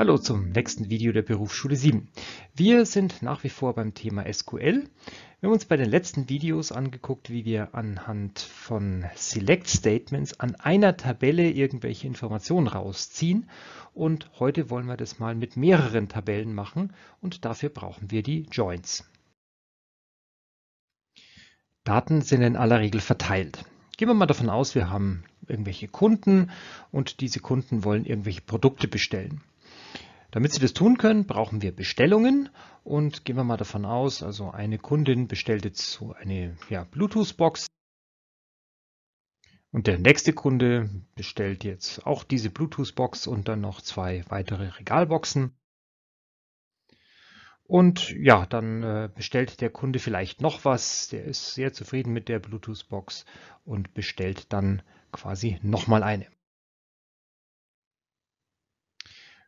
Hallo zum nächsten Video der Berufsschule 7. Wir sind nach wie vor beim Thema SQL. Wir haben uns bei den letzten Videos angeguckt, wie wir anhand von Select Statements an einer Tabelle irgendwelche Informationen rausziehen. Und heute wollen wir das mal mit mehreren Tabellen machen und dafür brauchen wir die Joins. Daten sind in aller Regel verteilt. Gehen wir mal davon aus, wir haben irgendwelche Kunden und diese Kunden wollen irgendwelche Produkte bestellen. Damit Sie das tun können, brauchen wir Bestellungen und gehen wir mal davon aus, also eine Kundin bestellt jetzt so eine ja, Bluetooth-Box und der nächste Kunde bestellt jetzt auch diese Bluetooth-Box und dann noch zwei weitere Regalboxen. Und ja, dann äh, bestellt der Kunde vielleicht noch was, der ist sehr zufrieden mit der Bluetooth-Box und bestellt dann quasi nochmal eine.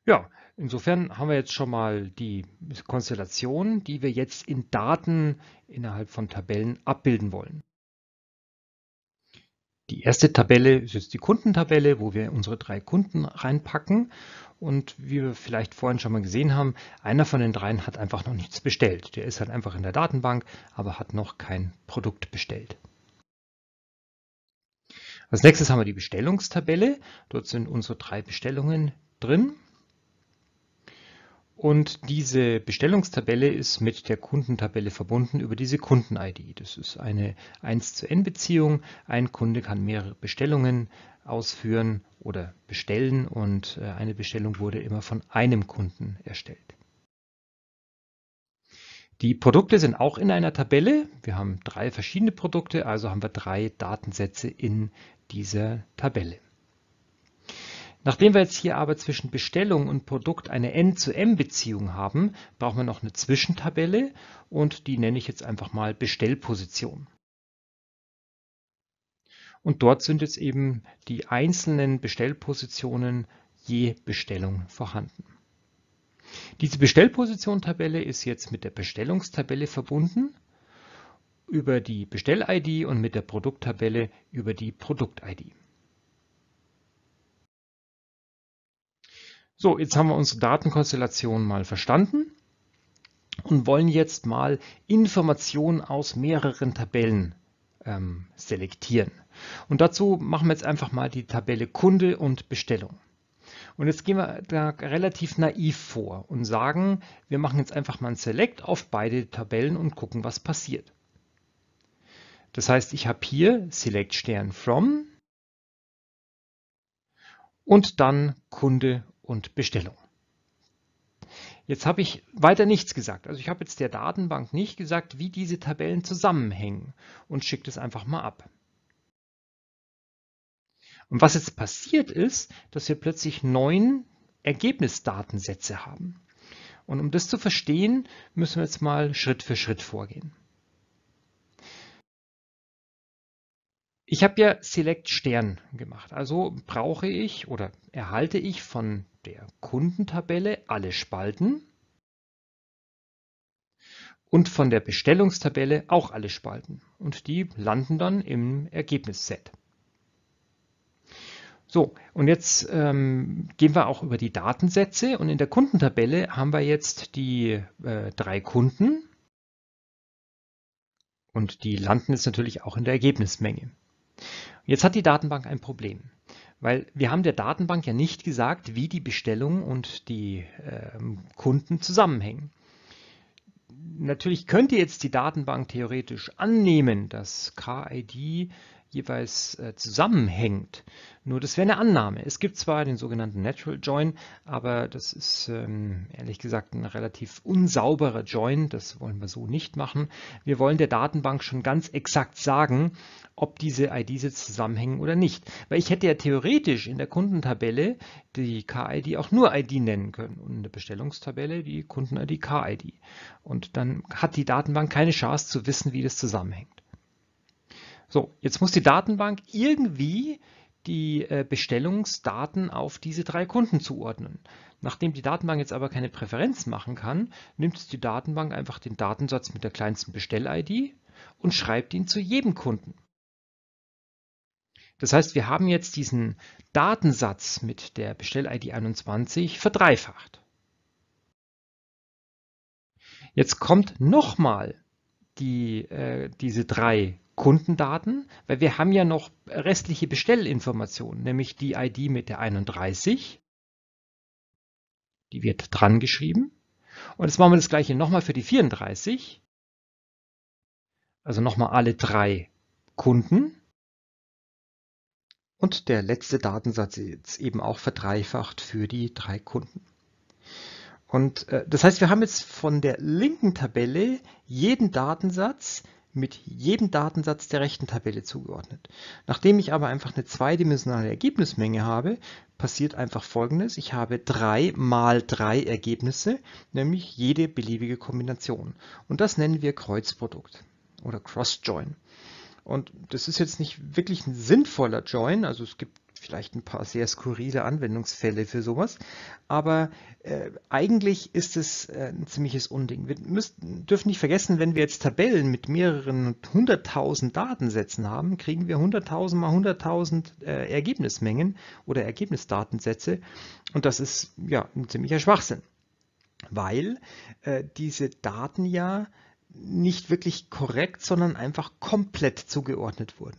Ja, Insofern haben wir jetzt schon mal die Konstellation, die wir jetzt in Daten innerhalb von Tabellen abbilden wollen. Die erste Tabelle ist jetzt die Kundentabelle, wo wir unsere drei Kunden reinpacken. Und wie wir vielleicht vorhin schon mal gesehen haben, einer von den dreien hat einfach noch nichts bestellt. Der ist halt einfach in der Datenbank, aber hat noch kein Produkt bestellt. Als nächstes haben wir die Bestellungstabelle. Dort sind unsere drei Bestellungen drin. Und diese Bestellungstabelle ist mit der Kundentabelle verbunden über diese Kunden-ID. Das ist eine 1 zu N Beziehung. Ein Kunde kann mehrere Bestellungen ausführen oder bestellen und äh, eine Bestellung wurde immer von einem Kunden erstellt. Die Produkte sind auch in einer Tabelle. Wir haben drei verschiedene Produkte, also haben wir drei Datensätze in dieser Tabelle. Nachdem wir jetzt hier aber zwischen Bestellung und Produkt eine N-zu-M-Beziehung haben, brauchen wir noch eine Zwischentabelle und die nenne ich jetzt einfach mal Bestellposition. Und dort sind jetzt eben die einzelnen Bestellpositionen je Bestellung vorhanden. Diese Bestellposition-Tabelle ist jetzt mit der Bestellungstabelle verbunden über die Bestell-ID und mit der Produkttabelle über die Produkt-ID. So, jetzt haben wir unsere Datenkonstellation mal verstanden und wollen jetzt mal Informationen aus mehreren Tabellen ähm, selektieren. Und dazu machen wir jetzt einfach mal die Tabelle Kunde und Bestellung. Und jetzt gehen wir da relativ naiv vor und sagen, wir machen jetzt einfach mal ein Select auf beide Tabellen und gucken, was passiert. Das heißt, ich habe hier Select Stern From und dann Kunde und Bestellung. Jetzt habe ich weiter nichts gesagt. Also ich habe jetzt der Datenbank nicht gesagt, wie diese Tabellen zusammenhängen und schicke das einfach mal ab. Und was jetzt passiert ist, dass wir plötzlich neun Ergebnisdatensätze haben. Und um das zu verstehen, müssen wir jetzt mal Schritt für Schritt vorgehen. Ich habe ja Select Stern gemacht, also brauche ich oder erhalte ich von der Kundentabelle alle Spalten und von der Bestellungstabelle auch alle Spalten. Und die landen dann im Ergebnisset. So, und jetzt ähm, gehen wir auch über die Datensätze und in der Kundentabelle haben wir jetzt die äh, drei Kunden und die landen jetzt natürlich auch in der Ergebnismenge. Jetzt hat die Datenbank ein Problem. Weil wir haben der Datenbank ja nicht gesagt, wie die Bestellung und die äh, Kunden zusammenhängen. Natürlich könnte jetzt die Datenbank theoretisch annehmen, dass KID jeweils äh, zusammenhängt. Nur das wäre eine Annahme. Es gibt zwar den sogenannten Natural Join, aber das ist ähm, ehrlich gesagt ein relativ unsauberer Join. Das wollen wir so nicht machen. Wir wollen der Datenbank schon ganz exakt sagen, ob diese IDs jetzt zusammenhängen oder nicht. Weil ich hätte ja theoretisch in der Kundentabelle die K-ID auch nur ID nennen können und in der Bestellungstabelle die Kunden-ID K-ID. Und dann hat die Datenbank keine Chance zu wissen, wie das zusammenhängt. So, jetzt muss die Datenbank irgendwie die äh, Bestellungsdaten auf diese drei Kunden zuordnen. Nachdem die Datenbank jetzt aber keine Präferenz machen kann, nimmt die Datenbank einfach den Datensatz mit der kleinsten Bestell-ID und schreibt ihn zu jedem Kunden. Das heißt, wir haben jetzt diesen Datensatz mit der Bestell-ID 21 verdreifacht. Jetzt kommt nochmal die, äh, diese drei Kundendaten, weil wir haben ja noch restliche Bestellinformationen, nämlich die ID mit der 31, die wird dran geschrieben. Und jetzt machen wir das gleiche nochmal für die 34, also nochmal alle drei Kunden. Und der letzte Datensatz ist eben auch verdreifacht für die drei Kunden. Und äh, das heißt, wir haben jetzt von der linken Tabelle jeden Datensatz mit jedem Datensatz der rechten Tabelle zugeordnet. Nachdem ich aber einfach eine zweidimensionale Ergebnismenge habe, passiert einfach folgendes. Ich habe 3 mal 3 Ergebnisse, nämlich jede beliebige Kombination. Und das nennen wir Kreuzprodukt oder Cross-Join. Und das ist jetzt nicht wirklich ein sinnvoller Join, also es gibt vielleicht ein paar sehr skurrile Anwendungsfälle für sowas. Aber äh, eigentlich ist es äh, ein ziemliches Unding. Wir müssen, dürfen nicht vergessen, wenn wir jetzt Tabellen mit mehreren hunderttausend Datensätzen haben, kriegen wir hunderttausend mal hunderttausend äh, Ergebnismengen oder Ergebnisdatensätze. Und das ist ja ein ziemlicher Schwachsinn, weil äh, diese Daten ja nicht wirklich korrekt, sondern einfach komplett zugeordnet wurden.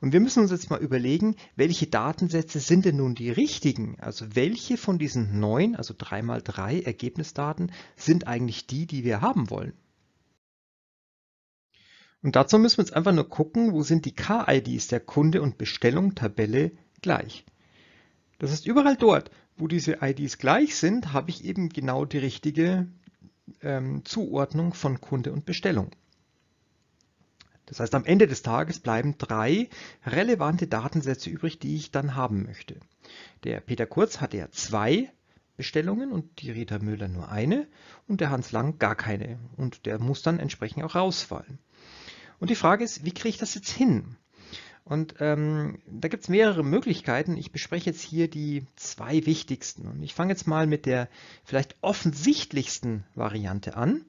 Und wir müssen uns jetzt mal überlegen, welche Datensätze sind denn nun die richtigen? Also welche von diesen neun, also 3 mal 3 Ergebnisdaten, sind eigentlich die, die wir haben wollen? Und dazu müssen wir jetzt einfach nur gucken, wo sind die K-IDs der Kunde und Bestellung Tabelle gleich. Das heißt, überall dort, wo diese IDs gleich sind, habe ich eben genau die richtige ähm, Zuordnung von Kunde und Bestellung. Das heißt, am Ende des Tages bleiben drei relevante Datensätze übrig, die ich dann haben möchte. Der Peter Kurz hatte ja zwei Bestellungen und die Rita Müller nur eine und der Hans Lang gar keine. Und der muss dann entsprechend auch rausfallen. Und die Frage ist, wie kriege ich das jetzt hin? Und ähm, da gibt es mehrere Möglichkeiten. Ich bespreche jetzt hier die zwei wichtigsten. Und ich fange jetzt mal mit der vielleicht offensichtlichsten Variante an.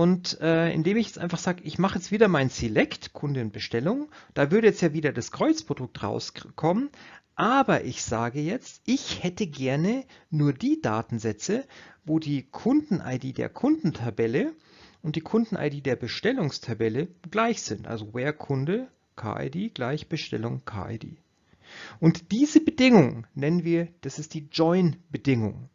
Und äh, indem ich jetzt einfach sage, ich mache jetzt wieder mein Select, Kundenbestellung, da würde jetzt ja wieder das Kreuzprodukt rauskommen, aber ich sage jetzt, ich hätte gerne nur die Datensätze, wo die Kunden-ID der Kundentabelle und die Kunden-ID der Bestellungstabelle gleich sind. Also where Kunde KID gleich Bestellung KID. Und diese Bedingung nennen wir, das ist die Join-Bedingung.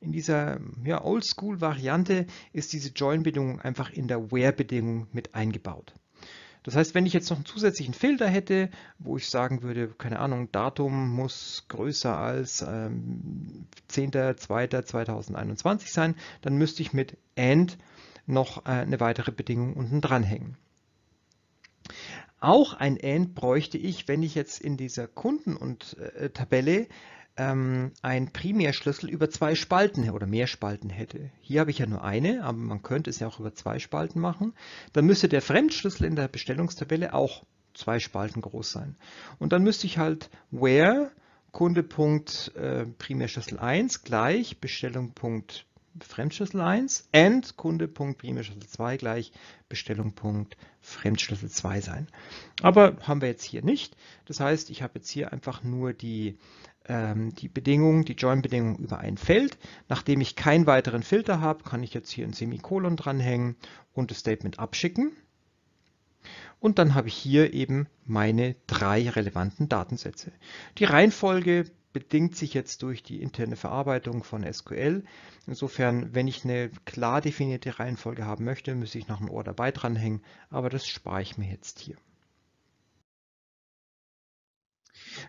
In dieser ja, Oldschool-Variante ist diese Join-Bedingung einfach in der Where-Bedingung mit eingebaut. Das heißt, wenn ich jetzt noch einen zusätzlichen Filter hätte, wo ich sagen würde, keine Ahnung, Datum muss größer als ähm, 10.02.2021 sein, dann müsste ich mit AND noch äh, eine weitere Bedingung unten dranhängen. Auch ein AND bräuchte ich, wenn ich jetzt in dieser Kunden- und äh, Tabelle ähm, einen Primärschlüssel über zwei Spalten oder mehr Spalten hätte. Hier habe ich ja nur eine, aber man könnte es ja auch über zwei Spalten machen. Dann müsste der Fremdschlüssel in der Bestellungstabelle auch zwei Spalten groß sein. Und dann müsste ich halt where Kunde.primärschlüssel äh, 1 gleich Bestellung.fremdschlüssel 1 and Kunde.Primärschlüssel 2 gleich Bestellung.fremdschlüssel 2 sein. Aber haben wir jetzt hier nicht. Das heißt, ich habe jetzt hier einfach nur die ähm, die Bedingung, die Join-Bedingung über ein Feld. Nachdem ich keinen weiteren Filter habe, kann ich jetzt hier ein Semikolon dranhängen und das Statement abschicken. Und dann habe ich hier eben meine drei relevanten Datensätze. Die Reihenfolge bedingt sich jetzt durch die interne Verarbeitung von SQL. Insofern, wenn ich eine klar definierte Reihenfolge haben möchte, müsste ich noch ein Order dabei dranhängen, aber das spare ich mir jetzt hier.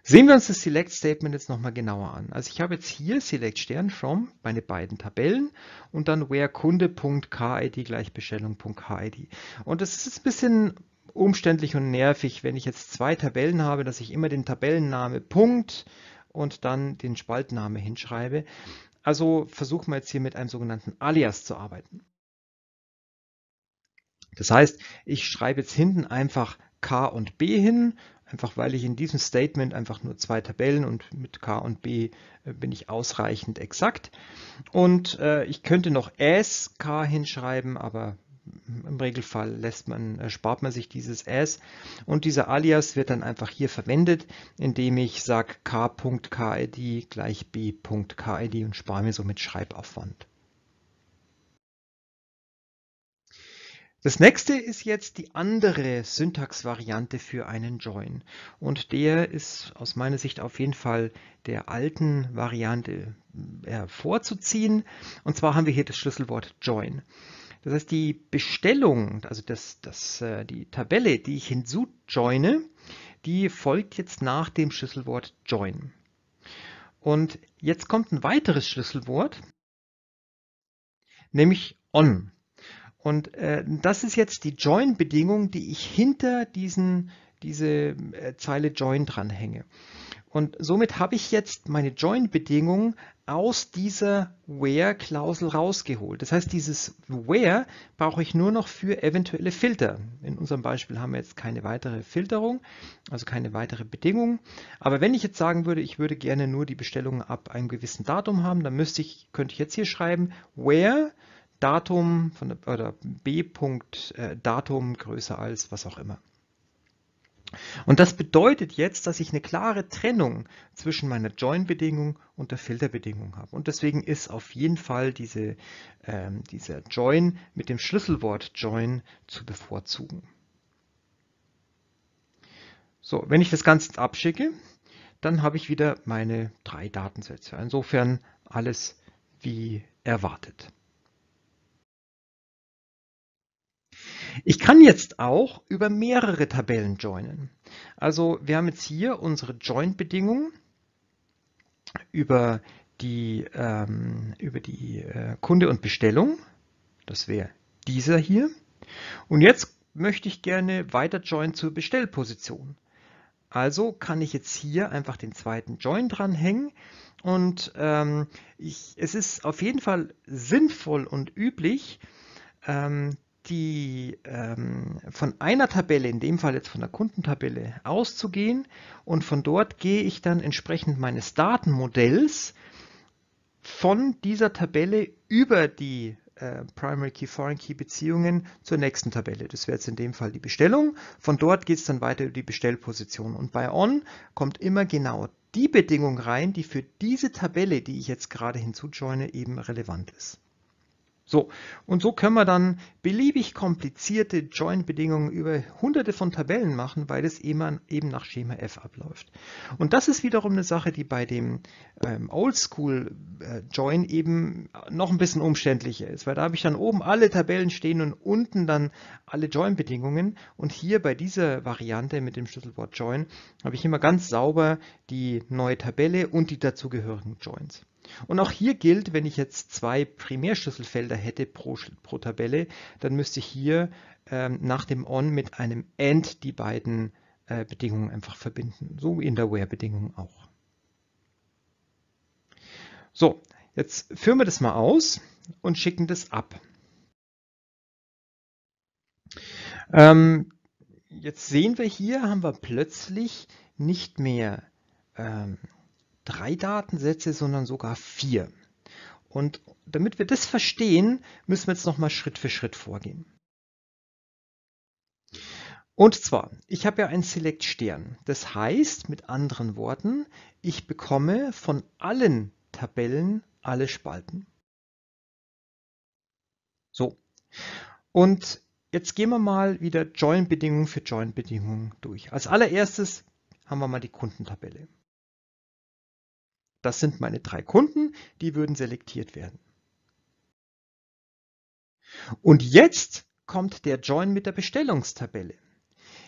Sehen wir uns das Select Statement jetzt nochmal genauer an. Also ich habe jetzt hier Select Stern from meine beiden Tabellen und dann where Kunde.kid gleich Bestellung.kid. Und das ist jetzt ein bisschen umständlich und nervig, wenn ich jetzt zwei Tabellen habe, dass ich immer den Tabellenname Punkt und dann den Spaltname hinschreibe. Also versuchen wir jetzt hier mit einem sogenannten Alias zu arbeiten. Das heißt, ich schreibe jetzt hinten einfach K und B hin einfach weil ich in diesem Statement einfach nur zwei Tabellen und mit K und B äh, bin ich ausreichend exakt. Und äh, ich könnte noch S, K hinschreiben, aber im Regelfall lässt man, äh, spart man sich dieses S und dieser Alias wird dann einfach hier verwendet, indem ich sage k.kid gleich b.kid und spare mir somit Schreibaufwand. Das nächste ist jetzt die andere Syntaxvariante für einen Join. Und der ist aus meiner Sicht auf jeden Fall der alten Variante äh, hervorzuziehen. Und zwar haben wir hier das Schlüsselwort Join. Das heißt, die Bestellung, also das, das, äh, die Tabelle, die ich hinzujoine, die folgt jetzt nach dem Schlüsselwort Join. Und jetzt kommt ein weiteres Schlüsselwort, nämlich On. Und äh, das ist jetzt die Join-Bedingung, die ich hinter diesen, diese äh, Zeile Join dranhänge. Und somit habe ich jetzt meine Join-Bedingung aus dieser Where-Klausel rausgeholt. Das heißt, dieses Where brauche ich nur noch für eventuelle Filter. In unserem Beispiel haben wir jetzt keine weitere Filterung, also keine weitere Bedingung. Aber wenn ich jetzt sagen würde, ich würde gerne nur die Bestellung ab einem gewissen Datum haben, dann müsste ich, könnte ich jetzt hier schreiben Where Datum von, oder äh, Datum größer als was auch immer. Und das bedeutet jetzt, dass ich eine klare Trennung zwischen meiner Join-Bedingung und der Filterbedingung habe. Und deswegen ist auf jeden Fall diese, ähm, dieser Join mit dem Schlüsselwort Join zu bevorzugen. So, wenn ich das Ganze abschicke, dann habe ich wieder meine drei Datensätze. Insofern alles wie erwartet. Ich kann jetzt auch über mehrere Tabellen joinen. Also wir haben jetzt hier unsere Join-Bedingung über die, ähm, über die äh, Kunde und Bestellung. Das wäre dieser hier. Und jetzt möchte ich gerne weiter join zur Bestellposition. Also kann ich jetzt hier einfach den zweiten Join dranhängen und ähm, ich, es ist auf jeden Fall sinnvoll und üblich, ähm, die ähm, von einer Tabelle, in dem Fall jetzt von der Kundentabelle, auszugehen und von dort gehe ich dann entsprechend meines Datenmodells von dieser Tabelle über die äh, Primary Key, Foreign Key Beziehungen zur nächsten Tabelle. Das wäre jetzt in dem Fall die Bestellung. Von dort geht es dann weiter über die Bestellposition. Und bei On kommt immer genau die Bedingung rein, die für diese Tabelle, die ich jetzt gerade hinzujoine, eben relevant ist. So, und so können wir dann beliebig komplizierte Join-Bedingungen über hunderte von Tabellen machen, weil das eben, eben nach Schema F abläuft. Und das ist wiederum eine Sache, die bei dem ähm, Oldschool-Join äh, eben noch ein bisschen umständlicher ist, weil da habe ich dann oben alle Tabellen stehen und unten dann alle Join-Bedingungen. Und hier bei dieser Variante mit dem Schlüsselwort Join habe ich immer ganz sauber die neue Tabelle und die dazugehörigen Joins. Und auch hier gilt, wenn ich jetzt zwei Primärschlüsselfelder hätte pro, pro Tabelle, dann müsste ich hier ähm, nach dem on mit einem end die beiden äh, Bedingungen einfach verbinden, so wie in der where-Bedingung auch. So, jetzt führen wir das mal aus und schicken das ab. Ähm, jetzt sehen wir hier, haben wir plötzlich nicht mehr ähm, drei Datensätze, sondern sogar vier. Und damit wir das verstehen, müssen wir jetzt nochmal Schritt für Schritt vorgehen. Und zwar, ich habe ja einen Select Stern. Das heißt, mit anderen Worten, ich bekomme von allen Tabellen alle Spalten. So. Und jetzt gehen wir mal wieder join bedingungen für join bedingungen durch. Als allererstes haben wir mal die Kundentabelle. Das sind meine drei Kunden, die würden selektiert werden. Und jetzt kommt der Join mit der Bestellungstabelle.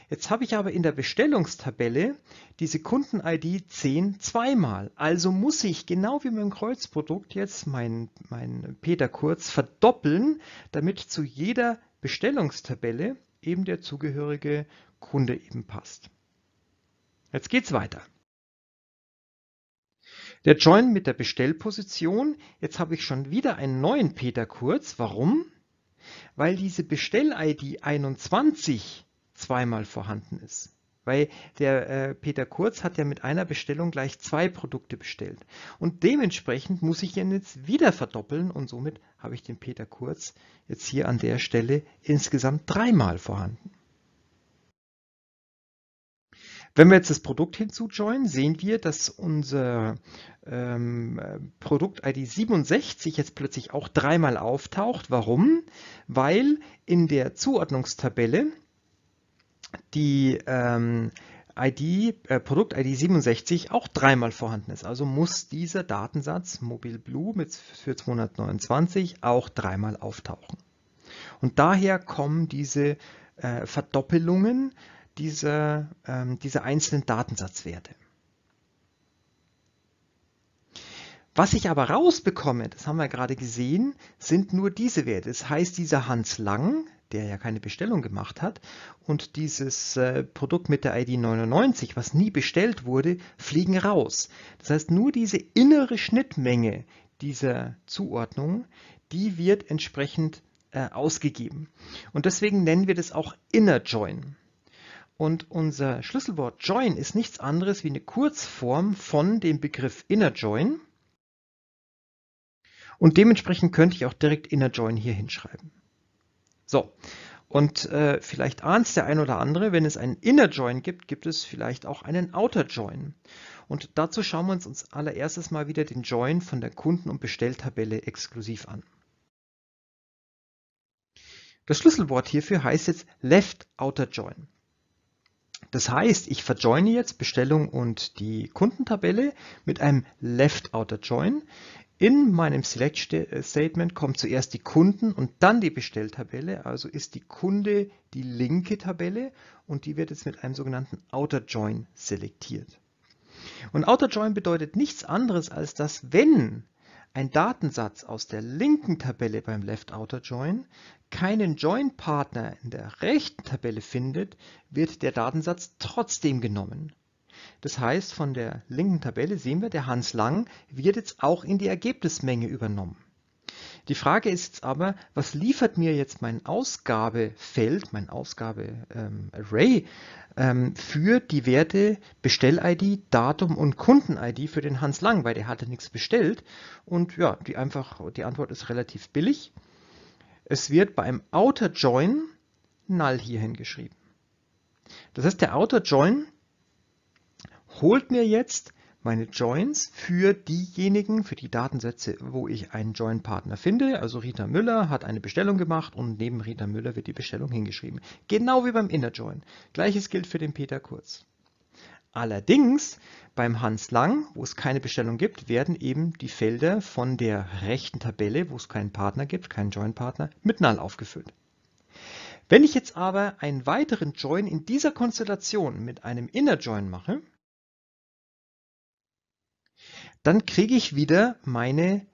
Jetzt habe ich aber in der Bestellungstabelle diese Kunden-ID 10 zweimal. Also muss ich genau wie mit dem Kreuzprodukt jetzt meinen mein Peter Kurz verdoppeln, damit zu jeder Bestellungstabelle eben der zugehörige Kunde eben passt. Jetzt geht's weiter. Der Join mit der Bestellposition, jetzt habe ich schon wieder einen neuen Peter Kurz. Warum? Weil diese Bestell-ID 21 zweimal vorhanden ist. Weil der äh, Peter Kurz hat ja mit einer Bestellung gleich zwei Produkte bestellt. Und dementsprechend muss ich ihn jetzt wieder verdoppeln und somit habe ich den Peter Kurz jetzt hier an der Stelle insgesamt dreimal vorhanden. Wenn wir jetzt das Produkt hinzujoinen, sehen wir, dass unser ähm, Produkt-ID 67 jetzt plötzlich auch dreimal auftaucht. Warum? Weil in der Zuordnungstabelle die ähm, ID, äh, Produkt-ID 67 auch dreimal vorhanden ist. Also muss dieser Datensatz MobileBlue mit, für 229 auch dreimal auftauchen. Und daher kommen diese äh, Verdoppelungen diese, ähm, diese einzelnen Datensatzwerte. Was ich aber rausbekomme, das haben wir gerade gesehen, sind nur diese Werte. Das heißt, dieser Hans Lang, der ja keine Bestellung gemacht hat, und dieses äh, Produkt mit der ID 99, was nie bestellt wurde, fliegen raus. Das heißt, nur diese innere Schnittmenge dieser Zuordnung, die wird entsprechend äh, ausgegeben. Und deswegen nennen wir das auch Inner Join. Und unser Schlüsselwort join ist nichts anderes wie eine Kurzform von dem Begriff inner join. Und dementsprechend könnte ich auch direkt inner join hier hinschreiben. So, und äh, vielleicht ahnt der ein oder andere, wenn es einen inner join gibt, gibt es vielleicht auch einen outer join. Und dazu schauen wir uns, uns allererstes mal wieder den Join von der Kunden- und Bestelltabelle exklusiv an. Das Schlüsselwort hierfür heißt jetzt left outer join. Das heißt, ich verjoine jetzt Bestellung und die Kundentabelle mit einem Left Outer Join. In meinem Select äh, Statement kommt zuerst die Kunden und dann die Bestelltabelle, also ist die Kunde die linke Tabelle und die wird jetzt mit einem sogenannten Outer Join selektiert. Und Outer Join bedeutet nichts anderes als dass, wenn ein Datensatz aus der linken Tabelle beim Left Outer Join keinen Join-Partner in der rechten Tabelle findet, wird der Datensatz trotzdem genommen. Das heißt, von der linken Tabelle sehen wir, der Hans Lang wird jetzt auch in die Ergebnismenge übernommen. Die Frage ist aber, was liefert mir jetzt mein Ausgabefeld, mein Ausgabe-Array ähm, ähm, für die Werte Bestell-ID, Datum und Kunden-ID für den Hans Lang, weil der hatte nichts bestellt. Und ja, die, einfach, die Antwort ist relativ billig. Es wird beim Outer Join null hier hingeschrieben. Das heißt, der Outer Join holt mir jetzt meine Joins für diejenigen, für die Datensätze, wo ich einen Join-Partner finde. Also Rita Müller hat eine Bestellung gemacht und neben Rita Müller wird die Bestellung hingeschrieben. Genau wie beim Inner Join. Gleiches gilt für den Peter Kurz. Allerdings beim Hans Lang, wo es keine Bestellung gibt, werden eben die Felder von der rechten Tabelle, wo es keinen Partner gibt, keinen Join-Partner, mit Null aufgefüllt. Wenn ich jetzt aber einen weiteren Join in dieser Konstellation mit einem Inner Join mache, dann kriege ich wieder meine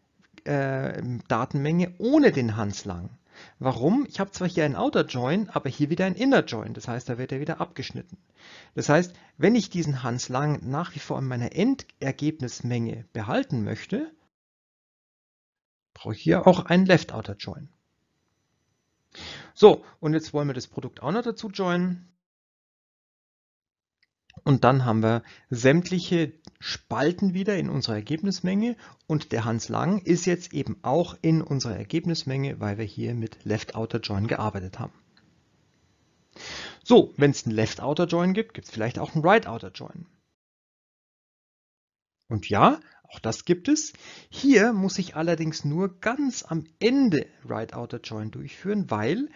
äh, Datenmenge ohne den Hans Lang. Warum? Ich habe zwar hier einen Outer Join, aber hier wieder einen Inner Join. Das heißt, da wird er wieder abgeschnitten. Das heißt, wenn ich diesen Hans Lang nach wie vor in meiner Endergebnismenge behalten möchte, brauche ich hier auch einen Left Outer Join. So, und jetzt wollen wir das Produkt auch noch dazu joinen. Und dann haben wir sämtliche Spalten wieder in unserer Ergebnismenge und der Hans Lang ist jetzt eben auch in unserer Ergebnismenge, weil wir hier mit Left Outer Join gearbeitet haben. So, wenn es einen Left Outer Join gibt, gibt es vielleicht auch einen Right Outer Join. Und ja, auch das gibt es. Hier muss ich allerdings nur ganz am Ende Right Outer Join durchführen, weil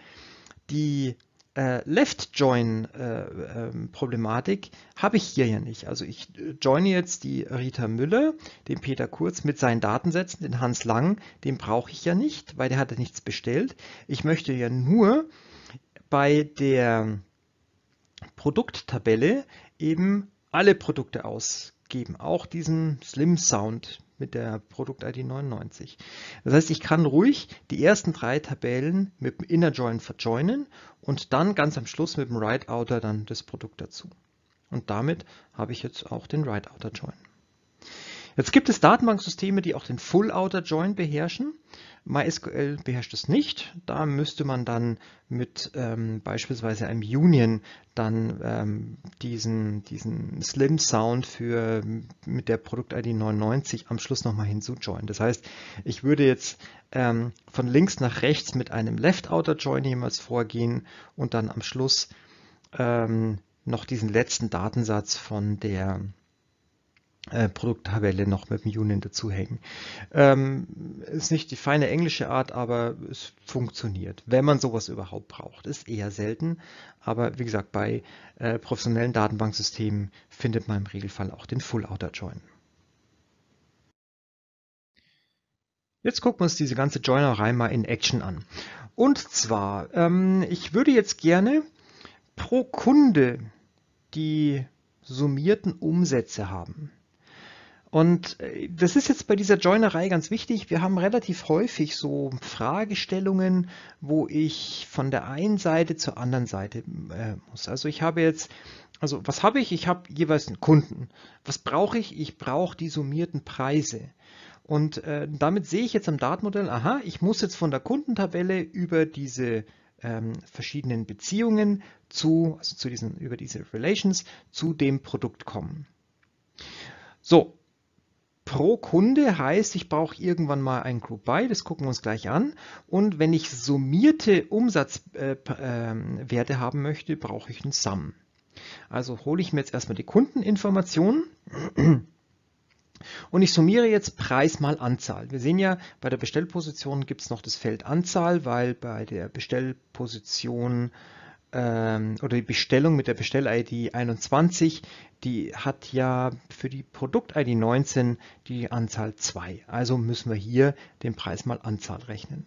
die äh, Left-Join-Problematik äh, ähm, habe ich hier ja nicht. Also ich äh, joine jetzt die Rita Müller, den Peter Kurz mit seinen Datensätzen, den Hans Lang, den brauche ich ja nicht, weil der hat ja nichts bestellt. Ich möchte ja nur bei der Produkttabelle eben alle Produkte ausgeben, auch diesen Slim Sound mit der Produkt-ID 99. Das heißt, ich kann ruhig die ersten drei Tabellen mit dem Inner Join verjoinen und dann ganz am Schluss mit dem write Outer dann das Produkt dazu. Und damit habe ich jetzt auch den write Outer Join. Jetzt gibt es Datenbanksysteme, die auch den Full-Outer-Join beherrschen. MySQL beherrscht es nicht. Da müsste man dann mit ähm, beispielsweise einem Union dann ähm, diesen, diesen Slim Sound für mit der Produkt-ID 99 am Schluss nochmal hinzujoinen. Das heißt, ich würde jetzt ähm, von links nach rechts mit einem Left-Outer-Join jemals vorgehen und dann am Schluss ähm, noch diesen letzten Datensatz von der äh, Produkttabelle noch mit dem Union dazuhängen. Ähm, ist nicht die feine englische Art, aber es funktioniert, wenn man sowas überhaupt braucht. Ist eher selten, aber wie gesagt, bei äh, professionellen Datenbanksystemen findet man im Regelfall auch den Full-Outer-Join. Jetzt gucken wir uns diese ganze Joinerei mal in Action an. Und zwar, ähm, ich würde jetzt gerne pro Kunde die summierten Umsätze haben. Und äh, das ist jetzt bei dieser Joinerei ganz wichtig. Wir haben relativ häufig so Fragestellungen, wo ich von der einen Seite zur anderen Seite äh, muss. Also ich habe jetzt, also was habe ich? Ich habe jeweils einen Kunden. Was brauche ich? Ich brauche die summierten Preise. Und äh, damit sehe ich jetzt am Datenmodell, aha, ich muss jetzt von der Kundentabelle über diese ähm, verschiedenen Beziehungen zu, also zu diesen, über diese Relations zu dem Produkt kommen. So, pro Kunde heißt, ich brauche irgendwann mal ein Group Buy, das gucken wir uns gleich an. Und wenn ich summierte Umsatzwerte äh, äh, haben möchte, brauche ich einen Sum. Also hole ich mir jetzt erstmal die Kundeninformationen. Und ich summiere jetzt Preis mal Anzahl. Wir sehen ja, bei der Bestellposition gibt es noch das Feld Anzahl, weil bei der Bestellposition ähm, oder die Bestellung mit der Bestell-ID 21, die hat ja für die Produkt-ID 19 die Anzahl 2. Also müssen wir hier den Preis mal Anzahl rechnen.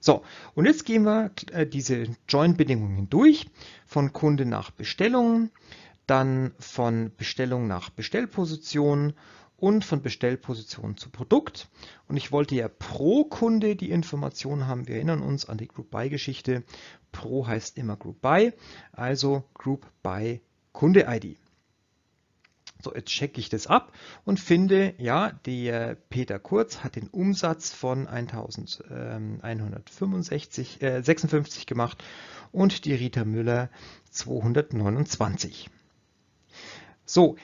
So, und jetzt gehen wir äh, diese Join-Bedingungen durch, von Kunde nach Bestellung, dann von Bestellung nach Bestellposition und von Bestellposition zu Produkt. Und ich wollte ja pro Kunde die Information haben. Wir erinnern uns an die Group Buy Geschichte. Pro heißt immer Group Buy, also Group Buy Kunde ID. So, jetzt checke ich das ab und finde, ja, der Peter Kurz hat den Umsatz von 1156 ähm, äh, gemacht und die Rita Müller 229. So,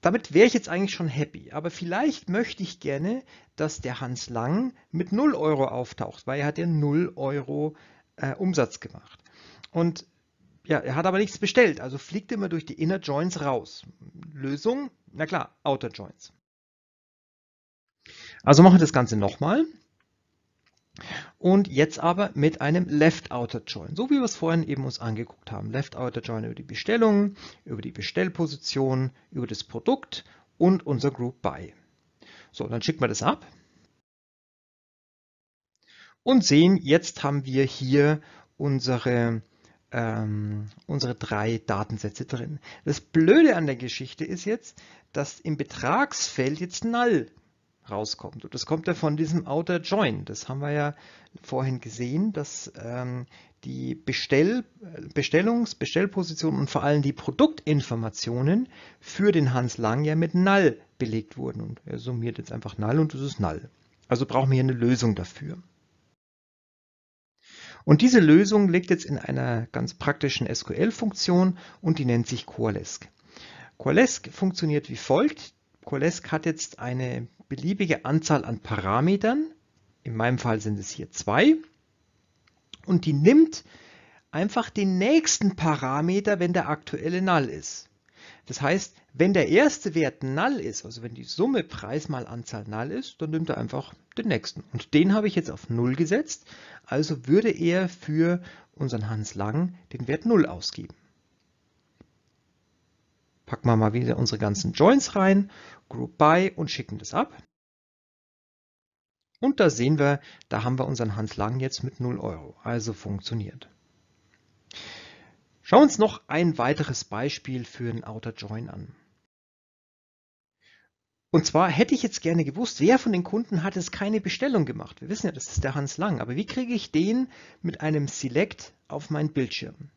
damit wäre ich jetzt eigentlich schon happy, aber vielleicht möchte ich gerne, dass der Hans Lang mit 0 Euro auftaucht, weil er hat ja 0 Euro äh, Umsatz gemacht. Und ja, er hat aber nichts bestellt, also fliegt immer durch die Inner Joints raus. Lösung? Na klar, Outer Joints. Also machen wir das Ganze nochmal. Und jetzt aber mit einem Left Outer Join, so wie wir es vorhin eben uns angeguckt haben. Left Outer Join über die Bestellung, über die Bestellposition, über das Produkt und unser Group By. So, dann schicken wir das ab. Und sehen, jetzt haben wir hier unsere, ähm, unsere drei Datensätze drin. Das Blöde an der Geschichte ist jetzt, dass im Betragsfeld jetzt Null rauskommt. Und das kommt ja von diesem Outer Join. Das haben wir ja vorhin gesehen, dass ähm, die Bestell Bestellungs-, Bestellpositionen und vor allem die Produktinformationen für den Hans Lang ja mit Null belegt wurden. Und er summiert jetzt einfach Null und das ist Null. Also brauchen wir hier eine Lösung dafür. Und diese Lösung liegt jetzt in einer ganz praktischen SQL-Funktion und die nennt sich Coalesce. Coalesce funktioniert wie folgt. Colesk hat jetzt eine beliebige Anzahl an Parametern, in meinem Fall sind es hier zwei, und die nimmt einfach den nächsten Parameter, wenn der aktuelle null ist. Das heißt, wenn der erste Wert null ist, also wenn die Summe Preis mal Anzahl null ist, dann nimmt er einfach den nächsten. Und den habe ich jetzt auf Null gesetzt, also würde er für unseren Hans Lang den Wert Null ausgeben packen wir mal wieder unsere ganzen Joins rein, Group By und schicken das ab. Und da sehen wir, da haben wir unseren Hans Lang jetzt mit 0 Euro, also funktioniert. Schauen wir uns noch ein weiteres Beispiel für einen Outer Join an. Und zwar hätte ich jetzt gerne gewusst, wer von den Kunden hat es keine Bestellung gemacht. Wir wissen ja, das ist der Hans Lang, aber wie kriege ich den mit einem Select auf meinen Bildschirm?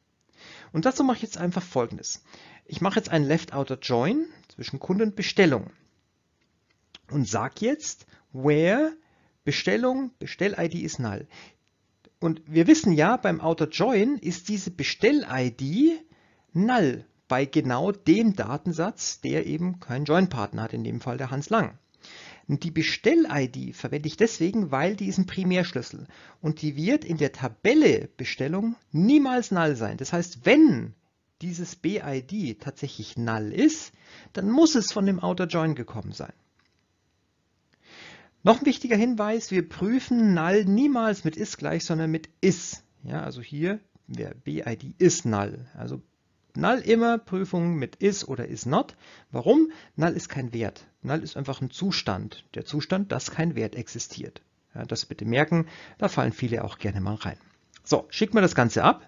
Und dazu mache ich jetzt einfach folgendes. Ich mache jetzt einen Left Outer Join zwischen Kunde und Bestellung und sage jetzt where Bestellung, Bestell-ID ist null. Und wir wissen ja, beim Outer Join ist diese Bestell-ID null bei genau dem Datensatz, der eben keinen Join-Partner hat, in dem Fall der Hans Lang. Und die Bestell-ID verwende ich deswegen, weil die ist ein Primärschlüssel und die wird in der Tabelle Bestellung niemals null sein. Das heißt, wenn dieses BID tatsächlich null ist, dann muss es von dem Outer Join gekommen sein. Noch ein wichtiger Hinweis, wir prüfen null niemals mit ist gleich, sondern mit is. Ja, also hier der BID ist null. Also null immer Prüfung mit is oder is not. Warum? Null ist kein Wert. Null ist einfach ein Zustand. Der Zustand, dass kein Wert existiert. Ja, das bitte merken, da fallen viele auch gerne mal rein. So, schicken wir das Ganze ab.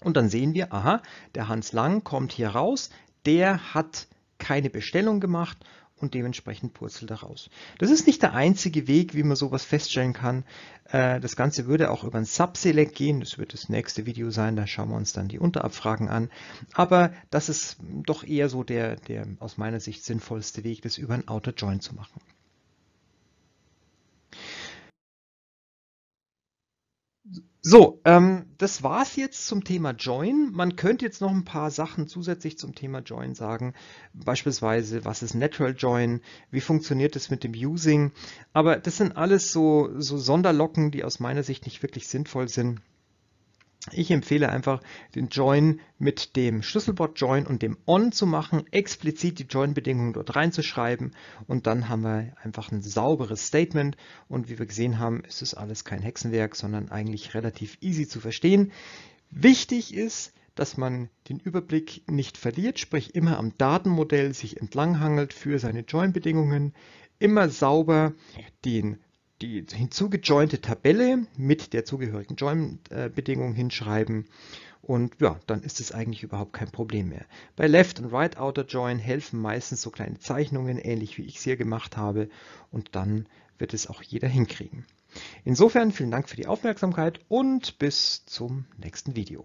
Und dann sehen wir, aha, der Hans Lang kommt hier raus, der hat keine Bestellung gemacht und dementsprechend purzelt daraus. Das ist nicht der einzige Weg, wie man sowas feststellen kann. Äh, das Ganze würde auch über ein Subselect gehen. Das wird das nächste Video sein. Da schauen wir uns dann die Unterabfragen an. Aber das ist doch eher so der, der aus meiner Sicht sinnvollste Weg, das über ein Outer Join zu machen. So, ähm, das war's jetzt zum Thema Join. Man könnte jetzt noch ein paar Sachen zusätzlich zum Thema Join sagen. Beispielsweise, was ist Natural Join? Wie funktioniert es mit dem Using? Aber das sind alles so, so Sonderlocken, die aus meiner Sicht nicht wirklich sinnvoll sind. Ich empfehle einfach, den Join mit dem Schlüsselwort Join und dem On zu machen, explizit die Join-Bedingungen dort reinzuschreiben und dann haben wir einfach ein sauberes Statement und wie wir gesehen haben, ist es alles kein Hexenwerk, sondern eigentlich relativ easy zu verstehen. Wichtig ist, dass man den Überblick nicht verliert, sprich immer am Datenmodell sich entlanghangelt für seine Join-Bedingungen, immer sauber den die hinzugejointe Tabelle mit der zugehörigen Join-Bedingung hinschreiben und ja, dann ist es eigentlich überhaupt kein Problem mehr. Bei Left- und Right-Outer-Join helfen meistens so kleine Zeichnungen, ähnlich wie ich es hier gemacht habe und dann wird es auch jeder hinkriegen. Insofern vielen Dank für die Aufmerksamkeit und bis zum nächsten Video.